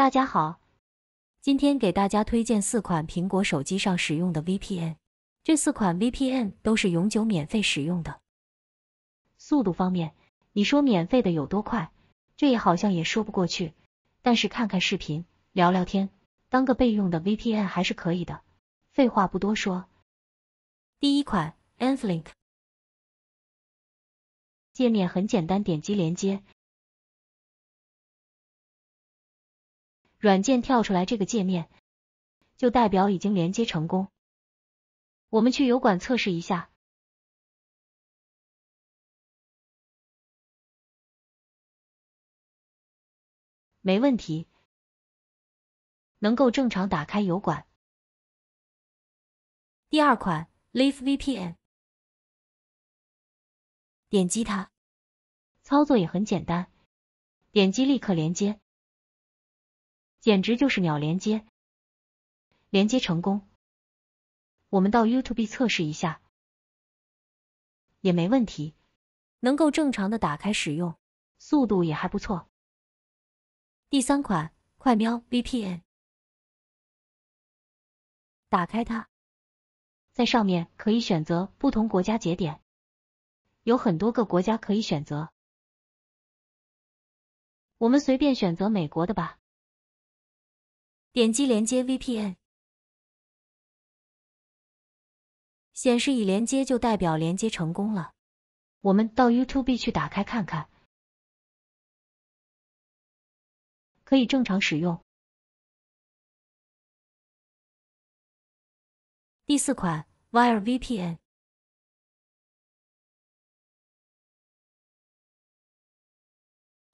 大家好，今天给大家推荐四款苹果手机上使用的 VPN，这四款 VPN 都是永久免费使用的。速度方面，你说免费的有多快？这也好像也说不过去。但是看看视频、聊聊天、当个备用的 VPN 还是可以的。废话不多说，第一款 Enflink，界面很简单，点击连接。软件跳出来这个界面，就代表已经连接成功。我们去油管测试一下，没问题，能够正常打开油管。第二款，Live VPN，点击它，操作也很简单，点击立刻连接。简直就是秒连接，连接成功。我们到 YouTube 测试一下，也没问题，能够正常的打开使用，速度也还不错。第三款快喵 VPN，打开它，在上面可以选择不同国家节点，有很多个国家可以选择。我们随便选择美国的吧。点击连接 VPN，显示已连接就代表连接成功了。我们到 y o u t u b e 去打开看看，可以正常使用。第四款 Wire VPN，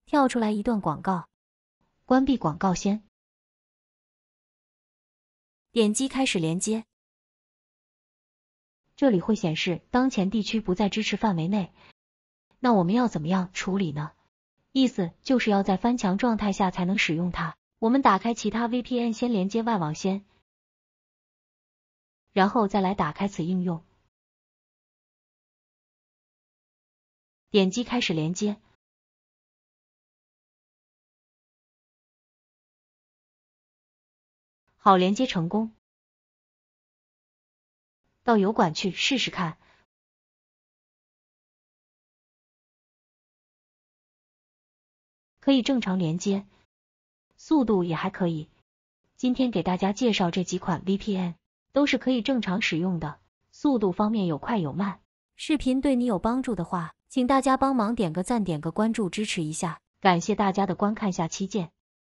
跳出来一段广告，关闭广告先。点击开始连接，这里会显示当前地区不在支持范围内，那我们要怎么样处理呢？意思就是要在翻墙状态下才能使用它。我们打开其他 VPN，先连接外网先，然后再来打开此应用，点击开始连接。好，连接成功。到油管去试试看，可以正常连接，速度也还可以。今天给大家介绍这几款 VPN，都是可以正常使用的，速度方面有快有慢。视频对你有帮助的话，请大家帮忙点个赞，点个关注，支持一下，感谢大家的观看，下期见。